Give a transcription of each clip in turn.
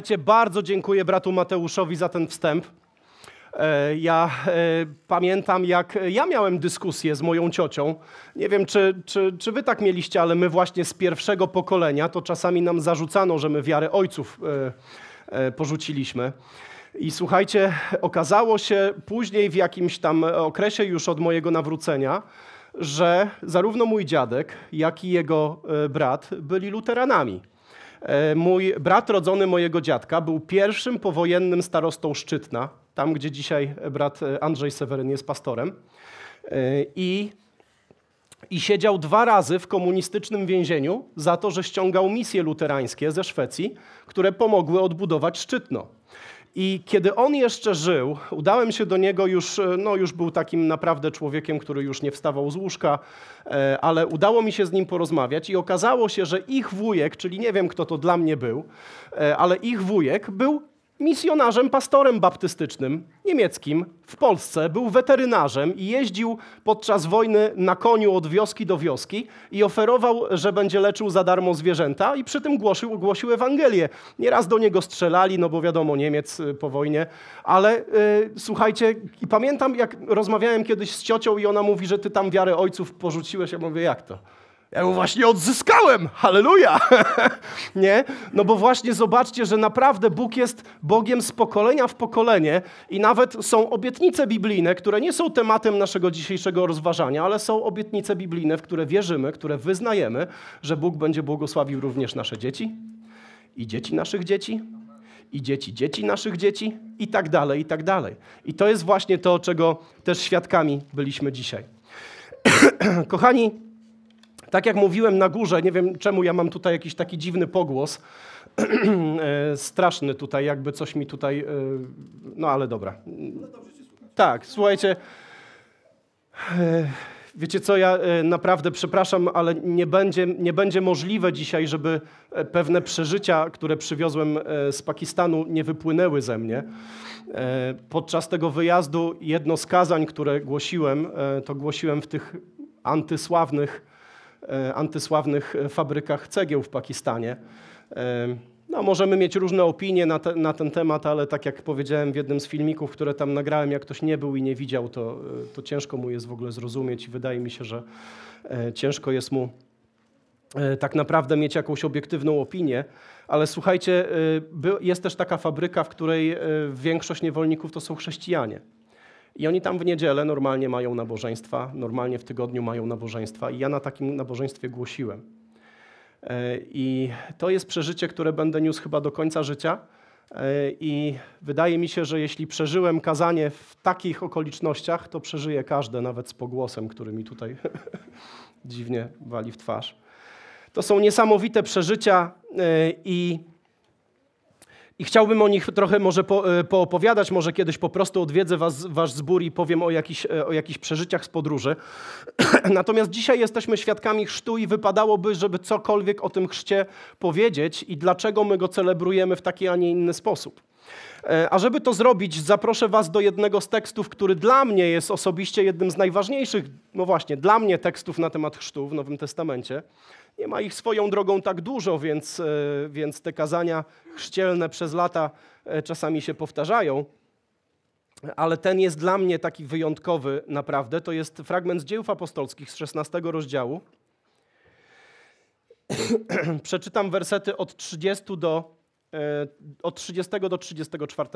Słuchajcie, bardzo dziękuję bratu Mateuszowi za ten wstęp. E, ja e, pamiętam, jak ja miałem dyskusję z moją ciocią. Nie wiem, czy, czy, czy wy tak mieliście, ale my właśnie z pierwszego pokolenia to czasami nam zarzucano, że my wiarę ojców e, porzuciliśmy. I słuchajcie, okazało się później w jakimś tam okresie już od mojego nawrócenia, że zarówno mój dziadek, jak i jego brat byli luteranami. E, mój brat rodzony mojego dziadka był pierwszym powojennym starostą Szczytna, tam gdzie dzisiaj brat e, Andrzej Seweryn jest pastorem. E, I, I siedział dwa razy w komunistycznym więzieniu za to, że ściągał misje luterańskie ze Szwecji, które pomogły odbudować Szczytno. I kiedy on jeszcze żył, udałem się do niego już, e, no już był takim naprawdę człowiekiem, który już nie wstawał z łóżka, e, ale udało mi się z nim porozmawiać i okazało się, że ich wujek, czyli nie wiem kto to dla mnie był, e, ale ich wujek był misjonarzem, pastorem baptystycznym niemieckim w Polsce, był weterynarzem i jeździł podczas wojny na koniu od wioski do wioski i oferował, że będzie leczył za darmo zwierzęta i przy tym głosił, głosił Ewangelię. Nieraz do niego strzelali, no bo wiadomo, Niemiec y, po wojnie, ale yy, słuchajcie, i pamiętam jak rozmawiałem kiedyś z ciocią i ona mówi, że ty tam wiarę ojców porzuciłeś, ja mówię, jak to? Ja go właśnie odzyskałem, halleluja! nie? No bo właśnie zobaczcie, że naprawdę Bóg jest Bogiem z pokolenia w pokolenie i nawet są obietnice biblijne, które nie są tematem naszego dzisiejszego rozważania, ale są obietnice biblijne, w które wierzymy, które wyznajemy, że Bóg będzie błogosławił również nasze dzieci i dzieci naszych dzieci i dzieci dzieci naszych dzieci i tak dalej, i tak dalej. I to jest właśnie to, czego też świadkami byliśmy dzisiaj. Kochani, tak jak mówiłem na górze, nie wiem czemu ja mam tutaj jakiś taki dziwny pogłos, e, straszny tutaj, jakby coś mi tutaj, e, no ale dobra. No tak, słuchajcie, e, wiecie co, ja naprawdę przepraszam, ale nie będzie, nie będzie możliwe dzisiaj, żeby pewne przeżycia, które przywiozłem z Pakistanu, nie wypłynęły ze mnie. Podczas tego wyjazdu jedno z kazań, które głosiłem, to głosiłem w tych antysławnych E, antysławnych e, fabrykach cegieł w Pakistanie. E, no, możemy mieć różne opinie na, te, na, ten temat, ale tak jak powiedziałem w jednym z filmików, które tam nagrałem, jak ktoś nie był i nie widział, to, to ciężko mu jest w ogóle zrozumieć i wydaje mi się, że ciężko jest mu tak naprawdę mieć jakąś obiektywną opinię, ale słuchajcie, jest też taka fabryka, w której większość niewolników to są chrześcijanie. I oni tam w niedzielę normalnie mają nabożeństwa, normalnie w tygodniu mają nabożeństwa. I ja na takim nabożeństwie głosiłem. E, I to jest przeżycie, które będę niósł chyba do końca życia. E, I wydaje mi się, że jeśli przeżyłem kazanie w takich okolicznościach, to przeżyje każde, nawet z pogłosem, który mi tutaj dziwnie wali w twarz. To są niesamowite przeżycia e, i i chciałbym o nich trochę może po, e, poopowiadać, może kiedyś po prostu odwiedzę was, wasz zbór i powiem o jakichś, e, o jakichś przeżyciach z podróży. Natomiast dzisiaj jesteśmy świadkami chrztu i wypadałoby, żeby cokolwiek o tym chrzcie powiedzieć i dlaczego my go celebrujemy w taki, a nie inny sposób. E, a żeby to zrobić, zaproszę Was do jednego z tekstów, który dla mnie jest osobiście jednym z najważniejszych, no właśnie, dla mnie tekstów na temat chrztu w Nowym Testamencie. Nie ma ich swoją drogą tak dużo, więc, e, więc te kazania chrzcielne przez lata e, czasami się powtarzają. Ale ten jest dla mnie taki wyjątkowy naprawdę. To jest fragment z dzieł apostolskich z 16 rozdziału. Przeczytam wersety od 30 do, e, od 30 do 34.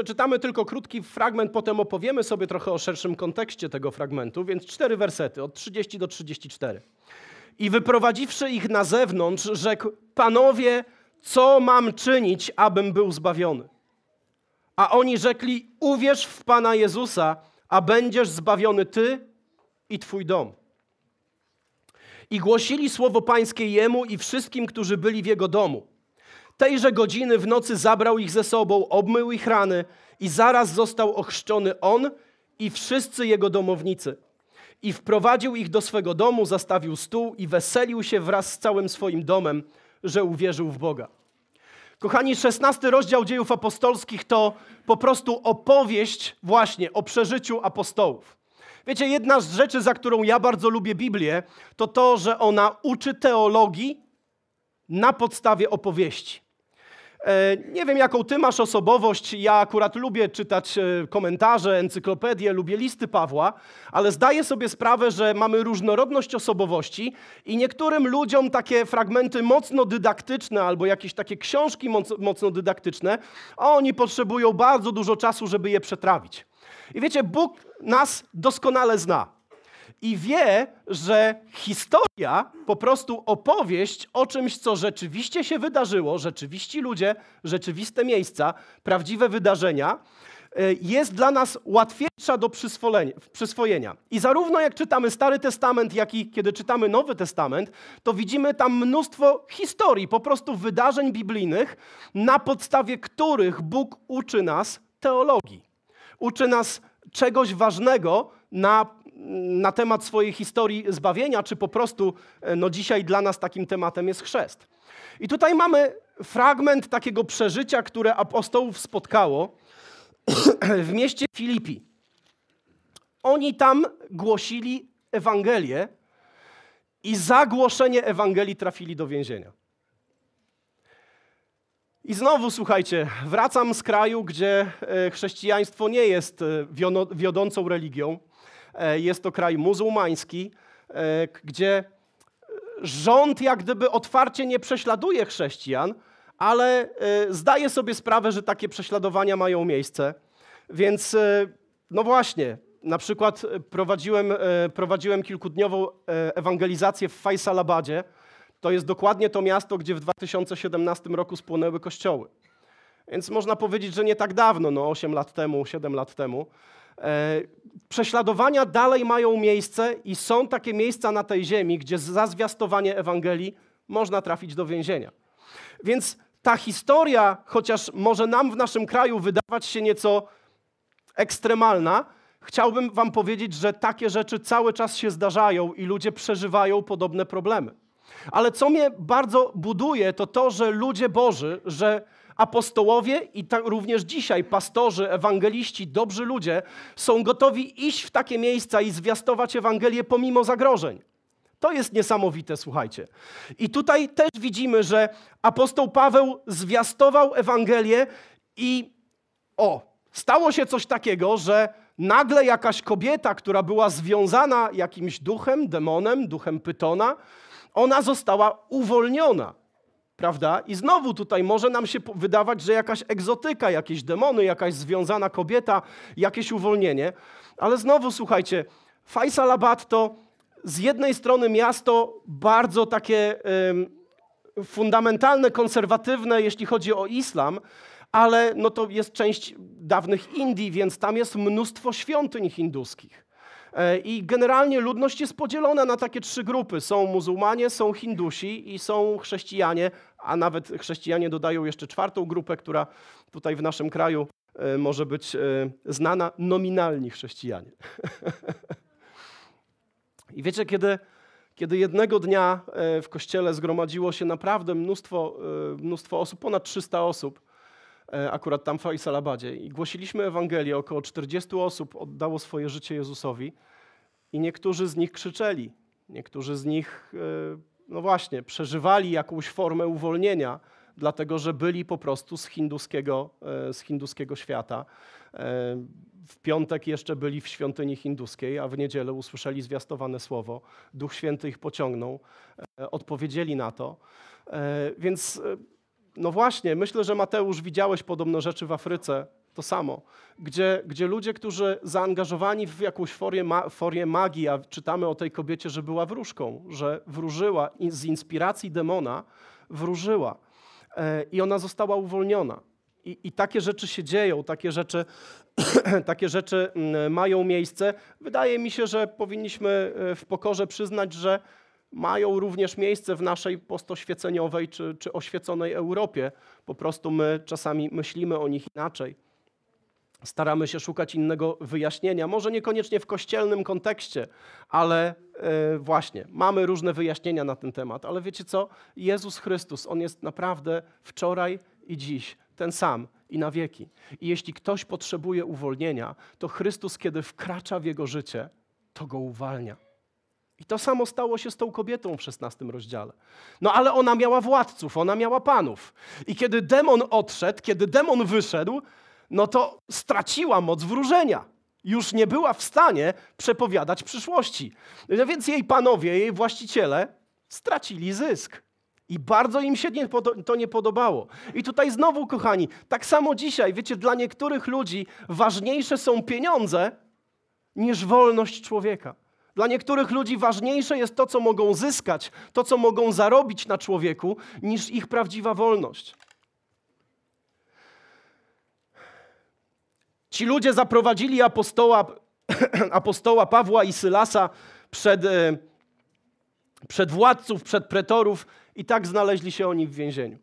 Przeczytamy tylko krótki fragment, potem opowiemy sobie trochę o szerszym kontekście tego fragmentu, więc cztery wersety, od 30 do 34. I wyprowadziwszy ich na zewnątrz, rzekł: Panowie, co mam czynić, abym był zbawiony? A oni rzekli: Uwierz w Pana Jezusa, a będziesz zbawiony ty i twój dom. I głosili słowo Pańskie jemu i wszystkim, którzy byli w jego domu. Tejże godziny w nocy zabrał ich ze sobą, obmył ich rany i zaraz został ochrzczony on i wszyscy jego domownicy. I wprowadził ich do swego domu, zastawił stół i weselił się wraz z całym swoim domem, że uwierzył w Boga. Kochani, szesnasty rozdział dziejów apostolskich to po prostu opowieść właśnie o przeżyciu apostołów. Wiecie, jedna z rzeczy, za którą ja bardzo lubię Biblię, to to, że ona uczy teologii na podstawie opowieści. E, nie wiem, jaką ty masz osobowość. Ja akurat lubię czytać e, komentarze, encyklopedie, lubię listy Pawła, ale zdaję sobie sprawę, że mamy różnorodność osobowości i niektórym ludziom takie fragmenty mocno dydaktyczne albo jakieś takie książki mocno dydaktyczne, oni potrzebują bardzo dużo czasu, żeby je przetrawić. I wiecie, Bóg nas doskonale zna i wie, że historia, po prostu opowieść o czymś, co rzeczywiście się wydarzyło, rzeczywiści ludzie, rzeczywiste miejsca, prawdziwe wydarzenia, e, jest dla nas łatwiejsza do przyswojenia. I zarówno jak czytamy Stary Testament, jak i kiedy czytamy Nowy Testament, to widzimy tam mnóstwo historii, po prostu wydarzeń biblijnych, na podstawie których Bóg uczy nas teologii. Uczy nas czegoś ważnego na na temat swojej historii zbawienia, czy po prostu e, no dzisiaj dla nas takim tematem jest chrzest. I tutaj mamy fragment takiego przeżycia, które apostołów spotkało w mieście Filipi. Oni tam głosili Ewangelię i za głoszenie Ewangelii trafili do więzienia. I znowu, słuchajcie, wracam z kraju, gdzie e, chrześcijaństwo nie jest e, wiodącą religią, E, jest to kraj muzułmański, e, gdzie rząd jak gdyby otwarcie nie prześladuje chrześcijan, ale e, zdaje sobie sprawę, że takie prześladowania mają miejsce. Więc no właśnie, na przykład prowadziłem, prowadziłem kilkudniową ewangelizację w Faisalabadzie. To jest dokładnie to miasto, gdzie w 2017 roku spłonęły kościoły. Więc można powiedzieć, że nie tak dawno, no 8 lat temu, 7 lat temu. E, prześladowania dalej mają miejsce i są takie miejsca na tej ziemi, gdzie za zwiastowanie Ewangelii można trafić do więzienia. Więc ta historia, chociaż może nam w naszym kraju wydawać się nieco ekstremalna, chciałbym Wam powiedzieć, że takie rzeczy cały czas się zdarzają i ludzie przeżywają podobne problemy. Ale co mnie bardzo buduje, to to, że ludzie Boży, że apostołowie i tak również dzisiaj pastorzy, ewangeliści, dobrzy ludzie są gotowi iść w takie miejsca i zwiastować Ewangelię pomimo zagrożeń. To jest niesamowite, słuchajcie. I tutaj też widzimy, że apostoł Paweł zwiastował Ewangelię i o, stało się coś takiego, że nagle jakaś kobieta, która była związana jakimś duchem, demonem, duchem Pytona, ona została uwolniona. Prawda? I znowu tutaj może nam się wydawać, że jakaś egzotyka, jakieś demony, jakaś związana kobieta, jakieś uwolnienie. Ale znowu słuchajcie, Faisalabad to z jednej strony miasto bardzo takie fundamentalne, konserwatywne, jeśli chodzi o islam, ale no to jest część dawnych Indii, więc tam jest mnóstwo świątyń hinduskich. E, I generalnie ludność jest podzielona na takie trzy grupy. Są muzułmanie, są Hindusi i są chrześcijanie, a nawet chrześcijanie dodają jeszcze czwartą grupę, która tutaj w naszym kraju e, może być e, znana nominalni chrześcijanie. I wiecie, kiedy, kiedy jednego dnia w kościele zgromadziło się naprawdę mnóstwo, mnóstwo osób, ponad 300 osób, E, akurat tam w Faisalabadzie i głosiliśmy Ewangelię. Około 40 osób oddało swoje życie Jezusowi i niektórzy z nich krzyczeli, niektórzy z nich, e, no właśnie, przeżywali jakąś formę uwolnienia, dlatego że byli po prostu z hinduskiego, e, z hinduskiego świata. W piątek jeszcze byli w świątyni hinduskiej, a w niedzielę usłyszeli zwiastowane słowo. Duch Święty ich pociągnął, odpowiedzieli na to. Więc no właśnie, myślę, że Mateusz widziałeś podobno rzeczy w Afryce, to samo, gdzie, gdzie ludzie, którzy zaangażowani w jakąś forię, ma, forię magii, a czytamy o tej kobiecie, że była wróżką, że wróżyła z inspiracji demona, wróżyła e, i ona została uwolniona. I, I, takie rzeczy się dzieją, takie rzeczy, takie rzeczy mm, mają miejsce. Wydaje mi się, że powinniśmy e, w pokorze przyznać, że mają również miejsce w naszej postoświeceniowej czy, czy oświeconej Europie. Po prostu my czasami myślimy o nich inaczej. Staramy się szukać innego wyjaśnienia, może niekoniecznie w kościelnym kontekście, ale yy, właśnie mamy różne wyjaśnienia na ten temat. Ale wiecie co? Jezus Chrystus, on jest naprawdę wczoraj i dziś ten sam i na wieki. I jeśli ktoś potrzebuje uwolnienia, to Chrystus, kiedy wkracza w jego życie, to go uwalnia. I to samo stało się z tą kobietą w XVI rozdziale. No ale ona miała władców, ona miała panów. I kiedy demon odszedł, kiedy demon wyszedł, no to straciła moc wróżenia. Już nie była w stanie przepowiadać przyszłości. No więc jej panowie, jej właściciele stracili zysk. I bardzo im się to nie podobało. I tutaj znowu, kochani, tak samo dzisiaj, wiecie, dla niektórych ludzi ważniejsze są pieniądze niż wolność człowieka. Dla niektórych ludzi ważniejsze jest to, co mogą zyskać, to, co mogą zarobić na człowieku, niż ich prawdziwa wolność. Ci ludzie zaprowadzili apostoła, apostoła Pawła i Sylasa przed, e, przed władców, przed pretorów i tak znaleźli się oni w więzieniu.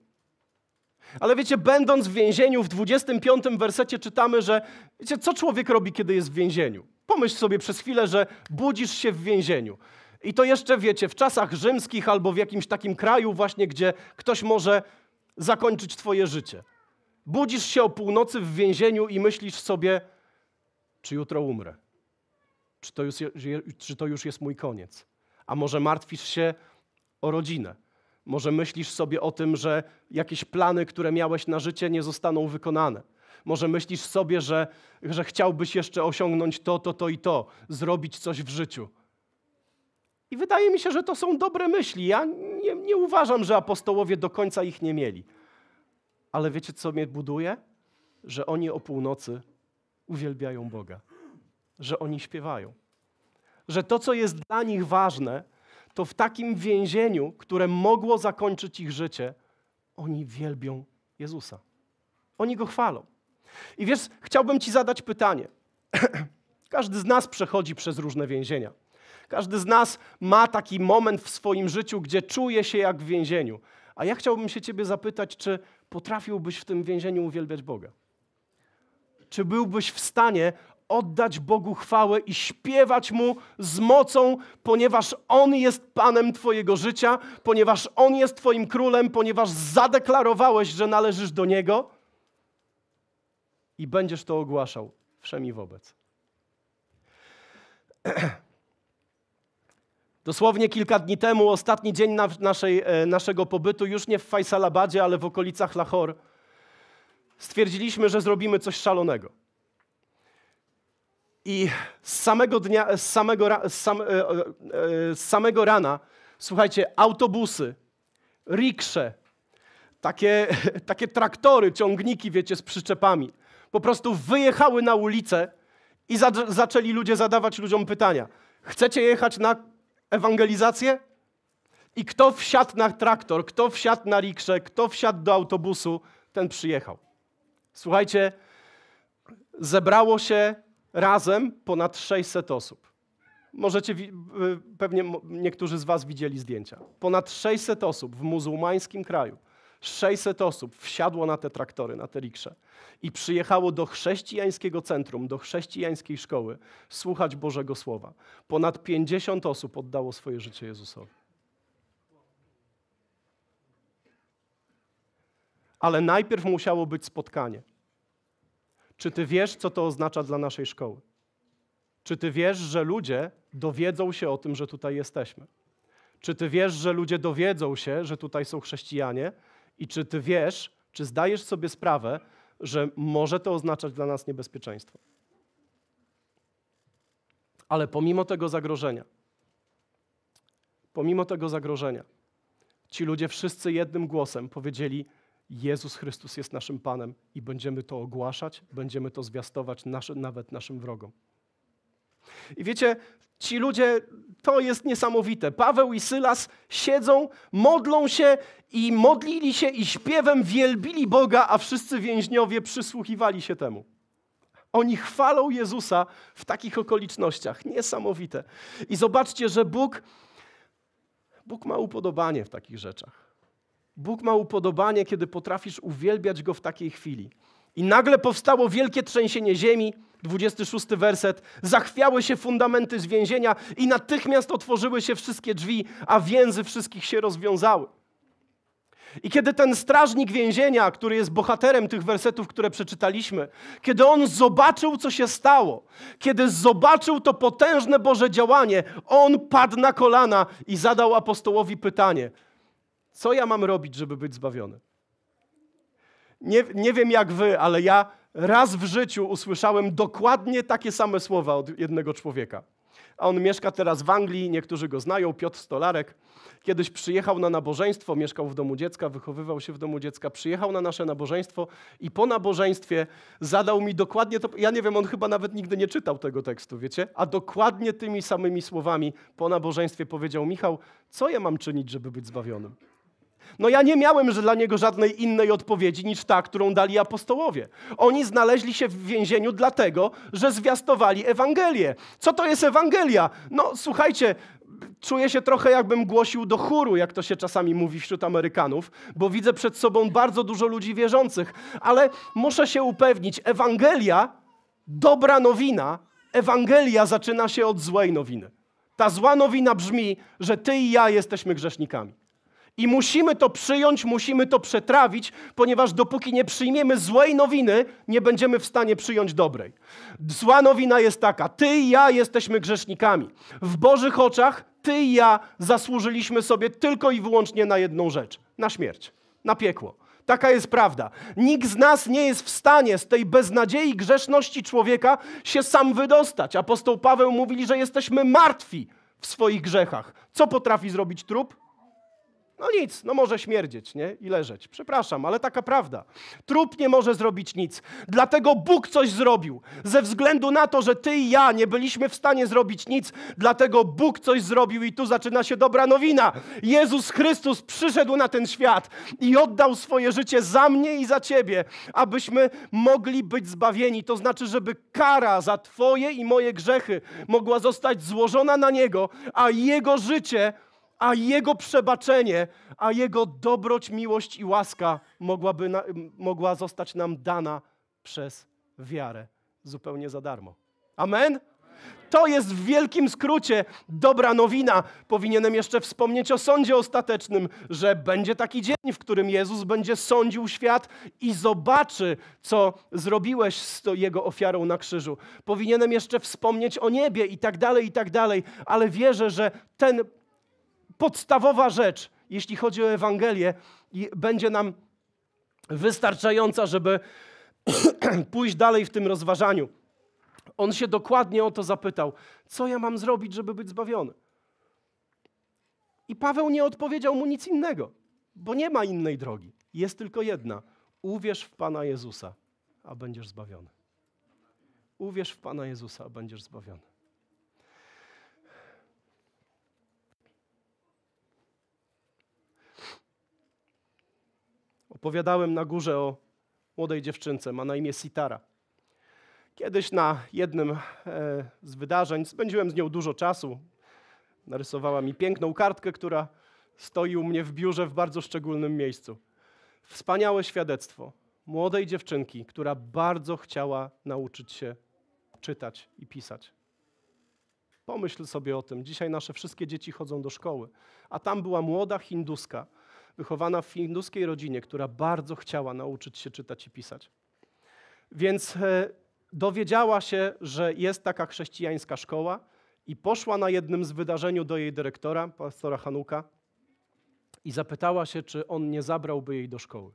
Ale wiecie, będąc w więzieniu, w 25 wersecie czytamy, że wiecie, co człowiek robi, kiedy jest w więzieniu? Pomyśl sobie przez chwilę, że budzisz się w więzieniu. I to jeszcze wiecie, w czasach rzymskich albo w jakimś takim kraju, właśnie gdzie ktoś może zakończyć twoje życie. Budzisz się o północy w więzieniu i myślisz sobie, czy jutro umrę? Czy to już, czy to już jest mój koniec? A może martwisz się o rodzinę? Może myślisz sobie o tym, że jakieś plany, które miałeś na życie, nie zostaną wykonane? Może myślisz sobie, że, że chciałbyś jeszcze osiągnąć to, to, to i to, zrobić coś w życiu. I wydaje mi się, że to są dobre myśli. Ja nie, nie uważam, że apostołowie do końca ich nie mieli. Ale wiecie, co mnie buduje? Że oni o północy uwielbiają Boga, że oni śpiewają, że to, co jest dla nich ważne, to w takim więzieniu, które mogło zakończyć ich życie, oni wielbią Jezusa. Oni go chwalą. I wiesz, chciałbym Ci zadać pytanie. Każdy z nas przechodzi przez różne więzienia. Każdy z nas ma taki moment w swoim życiu, gdzie czuje się jak w więzieniu. A ja chciałbym się Ciebie zapytać, czy potrafiłbyś w tym więzieniu uwielbiać Boga? Czy byłbyś w stanie oddać Bogu chwałę i śpiewać Mu z mocą, ponieważ On jest Panem Twojego życia, ponieważ On jest Twoim królem, ponieważ zadeklarowałeś, że należysz do Niego? i będziesz to ogłaszał wszem i wobec. Dosłownie kilka dni temu, ostatni dzień na naszej, e, naszego pobytu, już nie w Faisalabadzie, ale w okolicach Lahore, stwierdziliśmy, że zrobimy coś szalonego. I z samego dnia, z samego, z, sam, e, e, z samego rana, słuchajcie, autobusy, riksze, takie, takie traktory, ciągniki, wiecie, z przyczepami – po prostu wyjechały na ulicę i za zaczęli ludzie zadawać ludziom pytania. Chcecie jechać na ewangelizację? I kto wsiadł na traktor, kto wsiadł na rikrze, kto wsiadł do autobusu, ten przyjechał. Słuchajcie, zebrało się razem ponad 600 osób. Możecie, y, pewnie niektórzy z Was widzieli zdjęcia. Ponad 600 osób w muzułmańskim kraju 600 osób wsiadło na te traktory, na te riksze i przyjechało do chrześcijańskiego centrum, do chrześcijańskiej szkoły słuchać Bożego Słowa. Ponad 50 osób oddało swoje życie Jezusowi. Ale najpierw musiało być spotkanie. Czy ty wiesz, co to oznacza dla naszej szkoły? Czy ty wiesz, że ludzie dowiedzą się o tym, że tutaj jesteśmy? Czy ty wiesz, że ludzie dowiedzą się, że tutaj są chrześcijanie i czy ty wiesz, czy zdajesz sobie sprawę, że może to oznaczać dla nas niebezpieczeństwo? Ale pomimo tego zagrożenia, pomimo tego zagrożenia, ci ludzie wszyscy jednym głosem powiedzieli: Jezus Chrystus jest naszym Panem i będziemy to ogłaszać, będziemy to zwiastować naszy, nawet naszym wrogom. I wiecie, ci ludzie, to jest niesamowite. Paweł i Sylas siedzą, modlą się i modlili się i śpiewem wielbili Boga, a wszyscy więźniowie przysłuchiwali się temu. Oni chwalą Jezusa w takich okolicznościach. Niesamowite. I zobaczcie, że Bóg, Bóg ma upodobanie w takich rzeczach. Bóg ma upodobanie, kiedy potrafisz uwielbiać Go w takiej chwili. I nagle powstało wielkie trzęsienie ziemi, 26 werset. Zachwiały się fundamenty z więzienia i natychmiast otworzyły się wszystkie drzwi, a więzy wszystkich się rozwiązały. I kiedy ten strażnik więzienia, który jest bohaterem tych wersetów, które przeczytaliśmy, kiedy on zobaczył, co się stało, kiedy zobaczył to potężne Boże działanie, on padł na kolana i zadał apostołowi pytanie: Co ja mam robić, żeby być zbawiony? Nie, nie wiem jak wy, ale ja Raz w życiu usłyszałem dokładnie takie same słowa od jednego człowieka. A on mieszka teraz w Anglii, niektórzy go znają, Piotr Stolarek. Kiedyś przyjechał na nabożeństwo, mieszkał w domu dziecka, wychowywał się w domu dziecka, przyjechał na nasze nabożeństwo i po nabożeństwie zadał mi dokładnie to. Ja nie wiem, on chyba nawet nigdy nie czytał tego tekstu, wiecie? A dokładnie tymi samymi słowami po nabożeństwie powiedział: Michał, co ja mam czynić, żeby być zbawionym? No ja nie miałem dla niego żadnej innej odpowiedzi niż ta, którą dali apostołowie. Oni znaleźli się w więzieniu dlatego, że zwiastowali Ewangelię. Co to jest Ewangelia? No słuchajcie, czuję się trochę jakbym głosił do chóru, jak to się czasami mówi wśród Amerykanów, bo widzę przed sobą bardzo dużo ludzi wierzących, ale muszę się upewnić, Ewangelia, dobra nowina, Ewangelia zaczyna się od złej nowiny. Ta zła nowina brzmi, że ty i ja jesteśmy grzesznikami. I musimy to przyjąć, musimy to przetrawić, ponieważ dopóki nie przyjmiemy złej nowiny, nie będziemy w stanie przyjąć dobrej. Zła nowina jest taka: Ty i ja jesteśmy grzesznikami. W Bożych oczach Ty i ja zasłużyliśmy sobie tylko i wyłącznie na jedną rzecz na śmierć, na piekło. Taka jest prawda. Nikt z nas nie jest w stanie z tej beznadziei grzeszności człowieka się sam wydostać. Apostoł Paweł mówili, że jesteśmy martwi w swoich grzechach. Co potrafi zrobić trup? No nic, no może śmierdzieć, nie? I leżeć. Przepraszam, ale taka prawda. Trup nie może zrobić nic. Dlatego Bóg coś zrobił. Ze względu na to, że ty i ja nie byliśmy w stanie zrobić nic, dlatego Bóg coś zrobił i tu zaczyna się dobra nowina. Jezus Chrystus przyszedł na ten świat i oddał swoje życie za mnie i za ciebie, abyśmy mogli być zbawieni. To znaczy, żeby kara za twoje i moje grzechy mogła zostać złożona na niego, a jego życie a Jego przebaczenie, a Jego dobroć, miłość i łaska mogłaby na, mogła zostać nam dana przez wiarę zupełnie za darmo. Amen? To jest w wielkim skrócie dobra nowina. Powinienem jeszcze wspomnieć o sądzie ostatecznym, że będzie taki dzień, w którym Jezus będzie sądził świat i zobaczy, co zrobiłeś z jego ofiarą na krzyżu. Powinienem jeszcze wspomnieć o niebie i tak dalej, i tak dalej, ale wierzę, że ten podstawowa rzecz, jeśli chodzi o Ewangelię, i będzie nam wystarczająca, żeby pójść dalej w tym rozważaniu. On się dokładnie o to zapytał: Co ja mam zrobić, żeby być zbawiony? I Paweł nie odpowiedział mu nic innego, bo nie ma innej drogi. Jest tylko jedna: uwierz w Pana Jezusa, a będziesz zbawiony. Uwierz w Pana Jezusa, a będziesz zbawiony. Opowiadałem na górze o młodej dziewczynce, ma na imię Sitara. Kiedyś na jednym e, z wydarzeń spędziłem z nią dużo czasu. Narysowała mi piękną kartkę, która stoi u mnie w biurze w bardzo szczególnym miejscu. Wspaniałe świadectwo młodej dziewczynki, która bardzo chciała nauczyć się czytać i pisać. Pomyśl sobie o tym. Dzisiaj nasze wszystkie dzieci chodzą do szkoły, a tam była młoda hinduska, wychowana w hinduskiej rodzinie, która bardzo chciała nauczyć się czytać i pisać. Więc e, dowiedziała się, że jest taka chrześcijańska szkoła i poszła na jednym z wydarzeniu do jej dyrektora, pastora Hanuka, i zapytała się, czy on nie zabrałby jej do szkoły.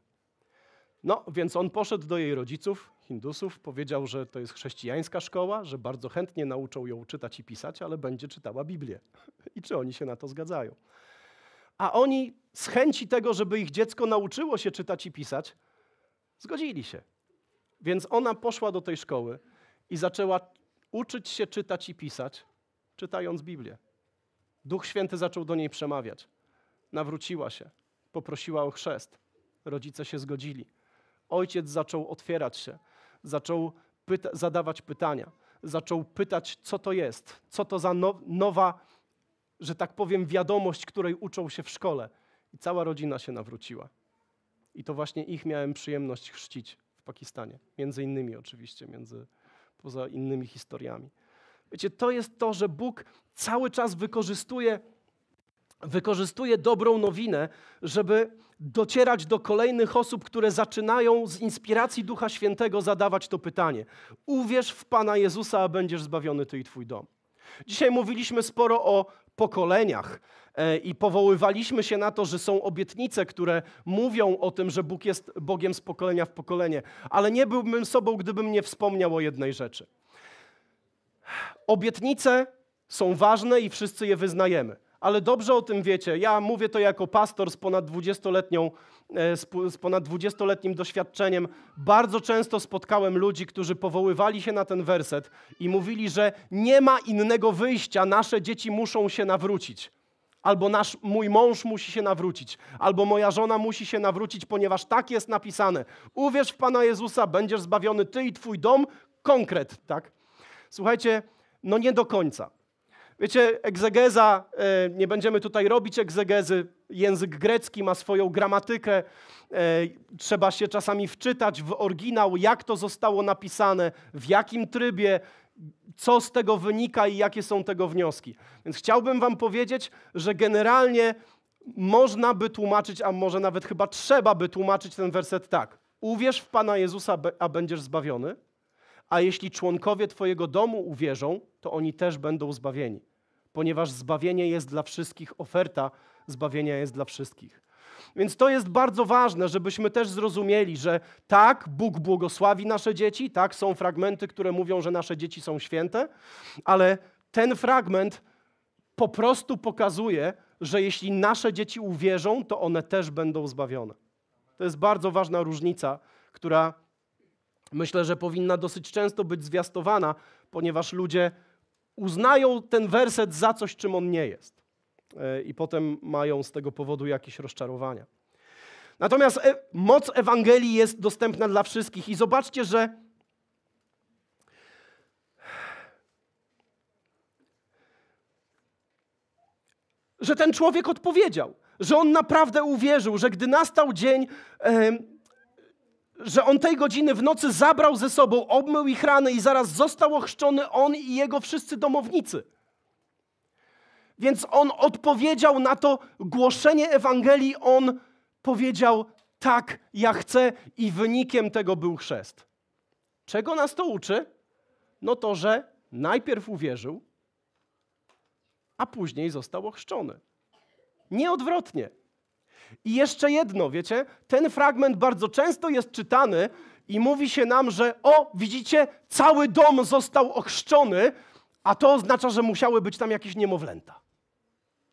No, więc on poszedł do jej rodziców, Hindusów, powiedział, że to jest chrześcijańska szkoła, że bardzo chętnie nauczą ją czytać i pisać, ale będzie czytała Biblię. I czy oni się na to zgadzają? a oni z chęci tego, żeby ich dziecko nauczyło się czytać i pisać, zgodzili się. Więc ona poszła do tej szkoły i zaczęła uczyć się czytać i pisać, czytając Biblię. Duch Święty zaczął do niej przemawiać. Nawróciła się, poprosiła o chrzest. Rodzice się zgodzili. Ojciec zaczął otwierać się, zaczął pyta- zadawać pytania, zaczął pytać, co to jest, co to za now- nowa że tak powiem, wiadomość, której uczą się w szkole. I cała rodzina się nawróciła. I to właśnie ich miałem przyjemność chrzcić w Pakistanie. Między innymi oczywiście, między, poza innymi historiami. Wiecie, to jest to, że Bóg cały czas wykorzystuje, wykorzystuje dobrą nowinę, żeby docierać do kolejnych osób, które zaczynają z inspiracji Ducha Świętego zadawać to pytanie. Uwierz w Pana Jezusa, a będziesz zbawiony Ty i Twój dom. Dzisiaj mówiliśmy sporo o pokoleniach e, i powoływaliśmy się na to, że są obietnice, które mówią o tym, że Bóg jest Bogiem z pokolenia w pokolenie, ale nie byłbym sobą, gdybym nie wspomniał o jednej rzeczy. Obietnice są ważne i wszyscy je wyznajemy ale dobrze o tym wiecie. Ja mówię to jako pastor z ponad 20-letnią e, z ponad 20-letnim doświadczeniem, bardzo często spotkałem ludzi, którzy powoływali się na ten werset i mówili, że nie ma innego wyjścia, nasze dzieci muszą się nawrócić. Albo nasz, mój mąż musi się nawrócić, albo moja żona musi się nawrócić, ponieważ tak jest napisane. Uwierz w Pana Jezusa, będziesz zbawiony ty i twój dom, konkret, tak? Słuchajcie, no nie do końca. Wiecie, egzegeza, e, nie będziemy tutaj robić egzegezy, język grecki ma swoją gramatykę, e, trzeba się czasami wczytać w oryginał, jak to zostało napisane, w jakim trybie, co z tego wynika i jakie są tego wnioski. Więc chciałbym Wam powiedzieć, że generalnie można by tłumaczyć, a może nawet chyba trzeba by tłumaczyć ten werset tak. Uwierz w Pana Jezusa, a będziesz zbawiony, a jeśli członkowie Twojego domu uwierzą, to oni też będą zbawieni ponieważ zbawienie jest dla wszystkich, oferta zbawienia jest dla wszystkich. Więc to jest bardzo ważne, żebyśmy też zrozumieli, że tak, Bóg błogosławi nasze dzieci, tak, są fragmenty, które mówią, że nasze dzieci są święte, ale ten fragment po prostu pokazuje, że jeśli nasze dzieci uwierzą, to one też będą zbawione. To jest bardzo ważna różnica, która myślę, że powinna dosyć często być zwiastowana, ponieważ ludzie uznają ten werset za coś, czym on nie jest. E, I potem mają z tego powodu jakieś rozczarowania. Natomiast e, moc Ewangelii jest dostępna dla wszystkich. I zobaczcie, że że ten człowiek odpowiedział, że on naprawdę uwierzył, że gdy nastał dzień, że on tej godziny w nocy zabrał ze sobą, obmył ich rany i zaraz został ochrzczony on i jego wszyscy domownicy. Więc on odpowiedział na to głoszenie Ewangelii, on powiedział tak, ja chcę i wynikiem tego był chrzest. Czego nas to uczy? No to, że najpierw uwierzył, a później został ochrzczony. Nieodwrotnie. I jeszcze jedno, wiecie, ten fragment bardzo często jest czytany i mówi się nam, że o, widzicie, cały dom został ochrzczony, a to oznacza, że musiały być tam jakieś niemowlęta.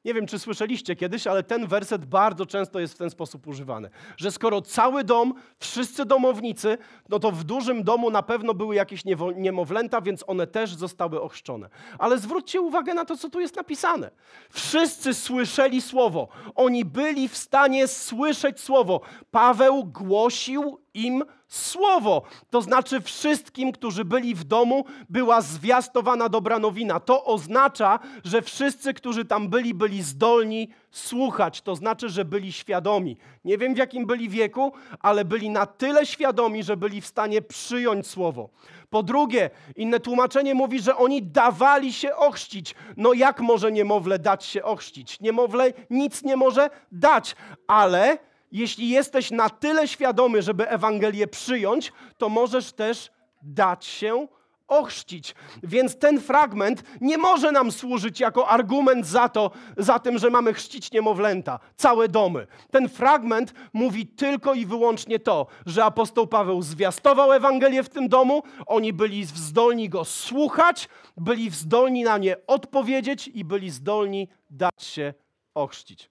Nie wiem, czy słyszeliście kiedyś, ale ten werset bardzo często jest w ten sposób używany. Że skoro cały dom, wszyscy domownicy, no to w dużym domu na pewno były jakieś niemowlęta, więc one też zostały ochrzczone. Ale zwróćcie uwagę na to, co tu jest napisane. Wszyscy słyszeli słowo. Oni byli w stanie słyszeć słowo. Paweł głosił im słowo. To znaczy wszystkim, którzy byli w domu, była zwiastowana dobra nowina. To oznacza, że wszyscy, którzy tam byli, byli zdolni słuchać. To znaczy, że byli świadomi. Nie wiem w jakim byli wieku, ale byli na tyle świadomi, że byli w stanie przyjąć słowo. Po drugie, inne tłumaczenie mówi, że oni dawali się ochrzcić. No jak może niemowlę dać się ochrzcić? Niemowlę nic nie może dać, ale jeśli jesteś na tyle świadomy, żeby Ewangelię przyjąć, to możesz też dać się ochrzcić. Więc ten fragment nie może nam służyć jako argument za to, za tym, że mamy chrzcić niemowlęta, całe domy. Ten fragment mówi tylko i wyłącznie to, że apostoł Paweł zwiastował Ewangelię w tym domu, oni byli zdolni go słuchać, byli zdolni na nie odpowiedzieć i byli zdolni dać się ochrzcić.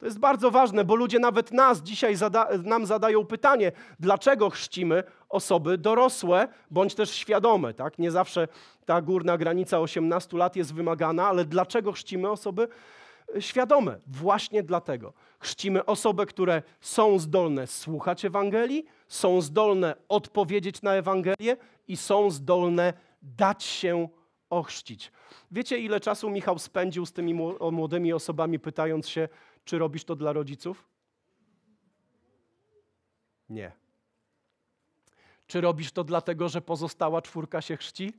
To jest bardzo ważne, bo ludzie nawet nas dzisiaj zada nam zadają pytanie, dlaczego chrzcimy osoby dorosłe bądź też świadome. Tak? Nie zawsze ta górna granica 18 lat jest wymagana, ale dlaczego chrzcimy osoby e, świadome? Właśnie dlatego. Chrzcimy osoby, które są zdolne słuchać Ewangelii, są zdolne odpowiedzieć na Ewangelię i są zdolne dać się ochrzcić. Wiecie, ile czasu Michał spędził z tymi młodymi osobami, pytając się, czy robisz to dla rodziców? Nie. Czy robisz to dlatego, że pozostała czwórka się chrzci?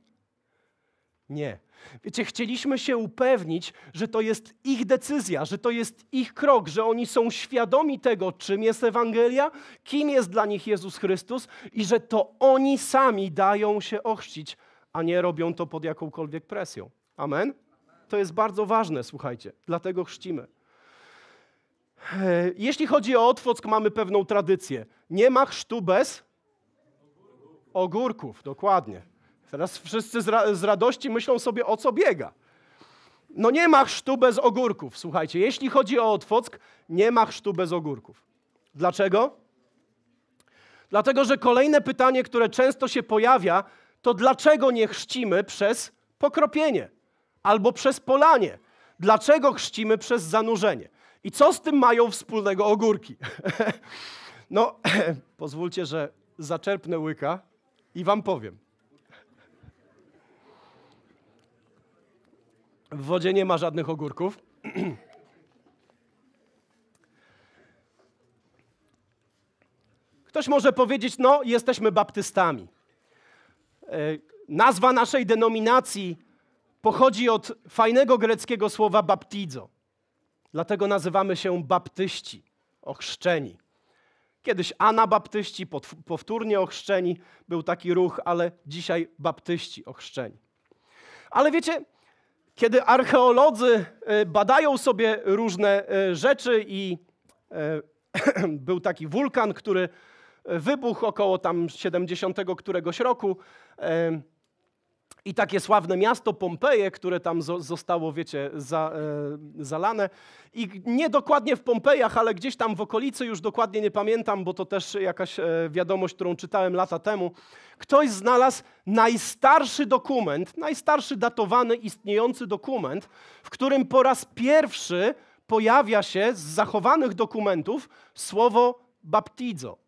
Nie. Wiecie, chcieliśmy się upewnić, że to jest ich decyzja, że to jest ich krok, że oni są świadomi tego, czym jest Ewangelia, kim jest dla nich Jezus Chrystus i że to oni sami dają się ochrzcić, a nie robią to pod jakąkolwiek presją. Amen? To jest bardzo ważne, słuchajcie, dlatego chrzcimy. Jeśli chodzi o Otwock, mamy pewną tradycję. Nie ma chrztu bez ogórków, dokładnie. Teraz wszyscy z, ra z radości myślą sobie, o co biega. No nie ma chrztu bez ogórków, słuchajcie. Jeśli chodzi o Otwock, nie ma chrztu bez ogórków. Dlaczego? Dlatego, że kolejne pytanie, które często się pojawia, to dlaczego nie chrzcimy przez pokropienie albo przez polanie? Dlaczego chrzcimy przez zanurzenie? I co z tym mają wspólnego ogórki? no, pozwólcie, że zaczerpnę łyka i wam powiem. W wodzie nie ma żadnych ogórków. Ktoś może powiedzieć, no, jesteśmy baptystami. E, nazwa naszej denominacji pochodzi od fajnego greckiego słowa baptizo. Dlatego nazywamy się baptyści, ochrzczeni. Kiedyś anabaptyści, powtórnie ochrzczeni, był taki ruch, ale dzisiaj baptyści ochrzczeni. Ale wiecie, kiedy archeolodzy y, badają sobie różne y, rzeczy i y, był taki wulkan, który wybuchł około tam 70 któregoś roku. I takie sławne miasto Pompeje, które tam zostało, wiecie, za, e, zalane. I nie dokładnie w Pompejach, ale gdzieś tam w okolicy, już dokładnie nie pamiętam, bo to też jakaś e, wiadomość, którą czytałem lata temu. Ktoś znalazł najstarszy dokument, najstarszy datowany, istniejący dokument, w którym po raz pierwszy pojawia się z zachowanych dokumentów słowo baptizo.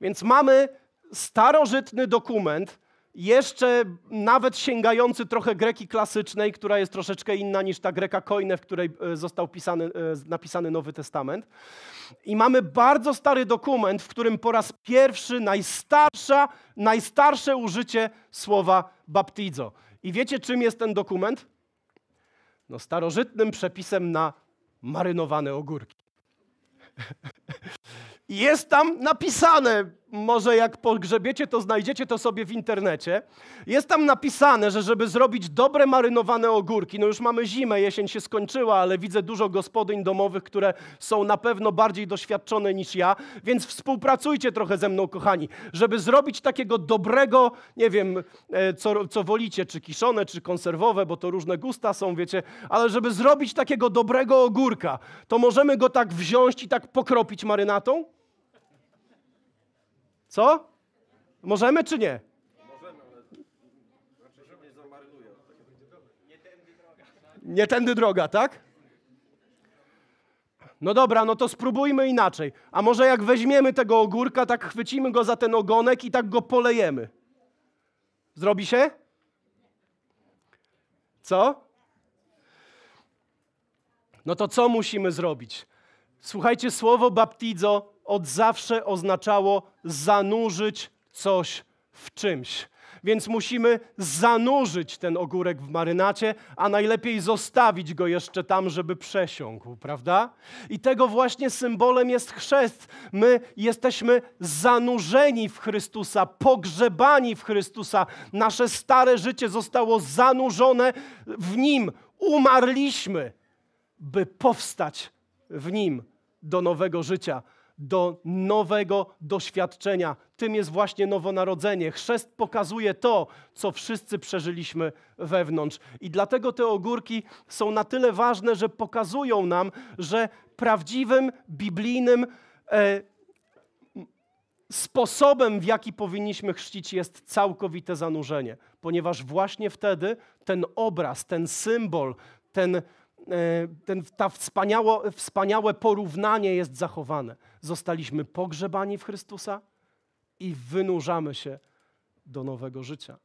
Więc mamy starożytny dokument, jeszcze nawet sięgający trochę greki klasycznej, która jest troszeczkę inna niż ta greka koine, w której e, został pisany, e, napisany Nowy Testament. I mamy bardzo stary dokument, w którym po raz pierwszy najstarsza, najstarsze użycie słowa baptizo. I wiecie, czym jest ten dokument? No, starożytnym przepisem na marynowane ogórki. Jest tam napisane może jak pogrzebiecie, to znajdziecie to sobie w internecie. Jest tam napisane, że żeby zrobić dobre marynowane ogórki, no już mamy zimę, jesień się skończyła, ale widzę dużo gospodyń domowych, które są na pewno bardziej doświadczone niż ja, więc współpracujcie trochę ze mną, kochani. Żeby zrobić takiego dobrego, nie wiem, e, co, co wolicie, czy kiszone, czy konserwowe, bo to różne gusta są, wiecie, ale żeby zrobić takiego dobrego ogórka, to możemy go tak wziąć i tak pokropić marynatą? Co? Możemy czy nie? Możemy, ale raczej się nie zamarnuje. Nie tędy droga, tak? No dobra, no to spróbujmy inaczej. A może jak weźmiemy tego ogórka, tak chwycimy go za ten ogonek i tak go polejemy. Zrobi się? Co? No to co musimy zrobić? Słuchajcie, słowo baptizo od zawsze oznaczało zanurzyć coś w czymś. Więc musimy zanurzyć ten ogórek w marynacie, a najlepiej zostawić go jeszcze tam, żeby przesiąkł, prawda? I tego właśnie symbolem jest chrzest. My jesteśmy zanurzeni w Chrystusa, pogrzebani w Chrystusa. Nasze stare życie zostało zanurzone w Nim. Umarliśmy, by powstać w Nim do nowego życia do nowego doświadczenia. Tym jest właśnie nowonarodzenie. Chrzest pokazuje to, co wszyscy przeżyliśmy wewnątrz. I dlatego te ogórki są na tyle ważne, że pokazują nam, że prawdziwym biblijnym e, sposobem, w jaki powinniśmy chrzcić, jest całkowite zanurzenie, ponieważ właśnie wtedy ten obraz, ten symbol, ten, e, ten, ta wspaniałe porównanie jest zachowane zostaliśmy pogrzebani w Chrystusa i wynurzamy się do nowego życia.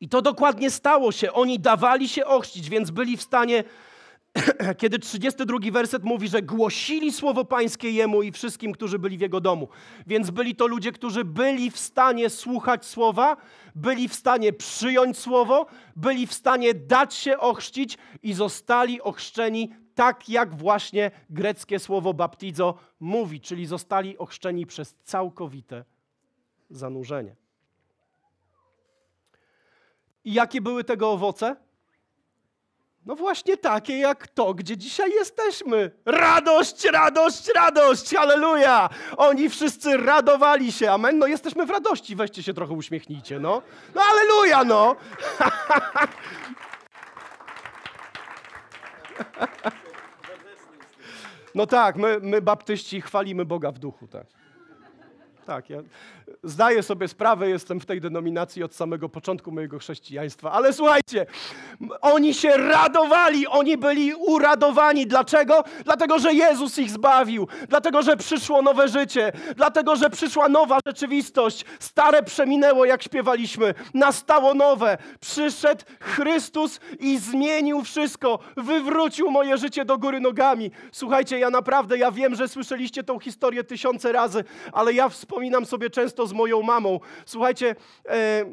I to dokładnie stało się. Oni dawali się ochrzcić, więc byli w stanie, kiedy 32 werset mówi, że głosili słowo pańskie jemu i wszystkim, którzy byli w jego domu. Więc byli to ludzie, którzy byli w stanie słuchać słowa, byli w stanie przyjąć słowo, byli w stanie dać się ochrzcić i zostali ochrzczeni tak jak właśnie greckie słowo baptizo mówi, czyli zostali ochrzczeni przez całkowite zanurzenie. I jakie były tego owoce? No właśnie takie jak to, gdzie dzisiaj jesteśmy. Radość, radość, radość, Aleluja! Oni wszyscy radowali się, amen? No jesteśmy w radości, weźcie się trochę uśmiechnijcie, no. No no! No tak, my, my baptyści chwalimy Boga w duchu, tak tak. Ja zdaję sobie sprawę, jestem w tej denominacji od samego początku mojego chrześcijaństwa. Ale słuchajcie, oni się radowali, oni byli uradowani. Dlaczego? Dlatego, że Jezus ich zbawił, dlatego, że przyszło nowe życie, dlatego, że przyszła nowa rzeczywistość. Stare przeminęło, jak śpiewaliśmy, nastało nowe. Przyszedł Chrystus i zmienił wszystko, wywrócił moje życie do góry nogami. Słuchajcie, ja naprawdę, ja wiem, że słyszeliście tą historię tysiące razy, ale ja wspomniałem, przypominam sobie często z moją mamą. Słuchajcie, e,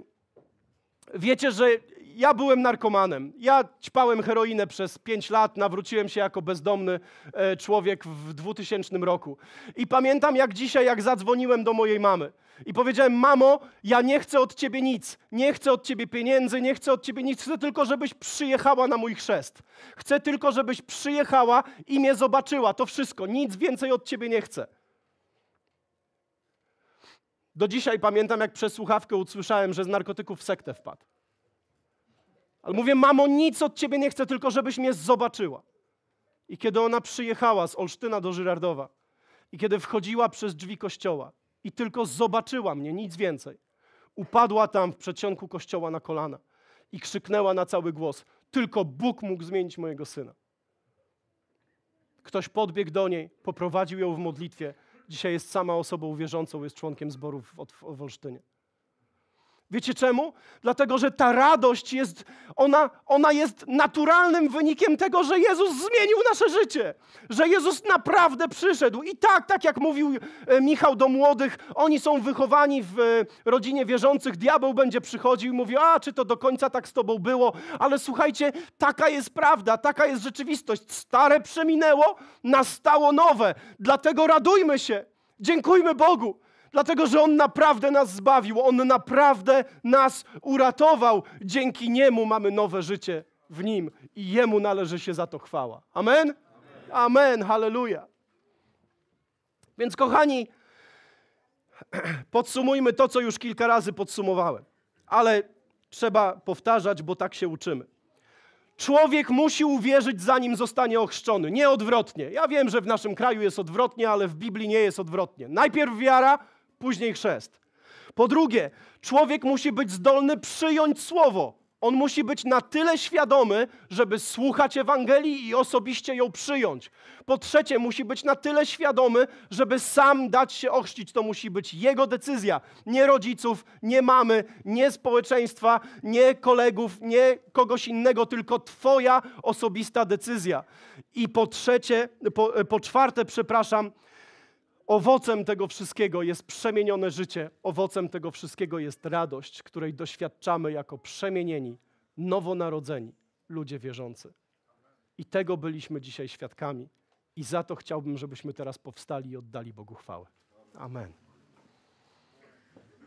wiecie, że ja byłem narkomanem. Ja ćpałem heroinę przez 5 lat, nawróciłem się jako bezdomny e, człowiek w 2000 roku. I pamiętam jak dzisiaj, jak zadzwoniłem do mojej mamy. I powiedziałem, mamo, ja nie chcę od ciebie nic. Nie chcę od ciebie pieniędzy, nie chcę od ciebie nic. Chcę tylko, żebyś przyjechała na mój chrzest. Chcę tylko, żebyś przyjechała i mnie zobaczyła. To wszystko. Nic więcej od ciebie nie chcę. Do dzisiaj pamiętam, jak przez słuchawkę usłyszałem, że z narkotyków w sektę wpadł. Ale mówię, mamo, nic od ciebie nie chcę, tylko żebyś mnie zobaczyła. I kiedy ona przyjechała z Olsztyna do Żyrardowa i kiedy wchodziła przez drzwi kościoła i tylko zobaczyła mnie, nic więcej, upadła tam w przedsionku kościoła na kolana i krzyknęła na cały głos: Tylko Bóg mógł zmienić mojego syna. Ktoś podbiegł do niej, poprowadził ją w modlitwie Dzisiaj jest sama osobą wierzącą, jest członkiem zborów w, w Olsztynie. Wiecie czemu? Dlatego, że ta radość jest, ona, ona jest naturalnym wynikiem tego, że Jezus zmienił nasze życie, że Jezus naprawdę przyszedł. I tak, tak jak mówił e, Michał do młodych, oni są wychowani w e, rodzinie wierzących, diabeł będzie przychodził i mówił, a czy to do końca tak z tobą było, ale słuchajcie, taka jest prawda, taka jest rzeczywistość. Stare przeminęło, nastało nowe, dlatego radujmy się, dziękujmy Bogu. Dlatego, że On naprawdę nas zbawił, On naprawdę nas uratował. Dzięki Niemu mamy nowe życie w Nim i Jemu należy się za to chwała. Amen? Amen, Amen halleluja. Więc kochani, podsumujmy to, co już kilka razy podsumowałem, ale trzeba powtarzać, bo tak się uczymy. Człowiek musi uwierzyć, zanim zostanie ochrzczony, nie odwrotnie. Ja wiem, że w naszym kraju jest odwrotnie, ale w Biblii nie jest odwrotnie. Najpierw wiara, później chrzest. Po drugie, człowiek musi być zdolny przyjąć słowo. On musi być na tyle świadomy, żeby słuchać Ewangelii i osobiście ją przyjąć. Po trzecie, musi być na tyle świadomy, żeby sam dać się ochrzcić. To musi być jego decyzja. Nie rodziców, nie mamy, nie społeczeństwa, nie kolegów, nie kogoś innego, tylko Twoja osobista decyzja. I po trzecie, po, po czwarte, przepraszam, Owocem tego wszystkiego jest przemienione życie, owocem tego wszystkiego jest radość, której doświadczamy jako przemienieni, nowonarodzeni ludzie wierzący. I tego byliśmy dzisiaj świadkami. I za to chciałbym, żebyśmy teraz powstali i oddali Bogu chwałę. Amen.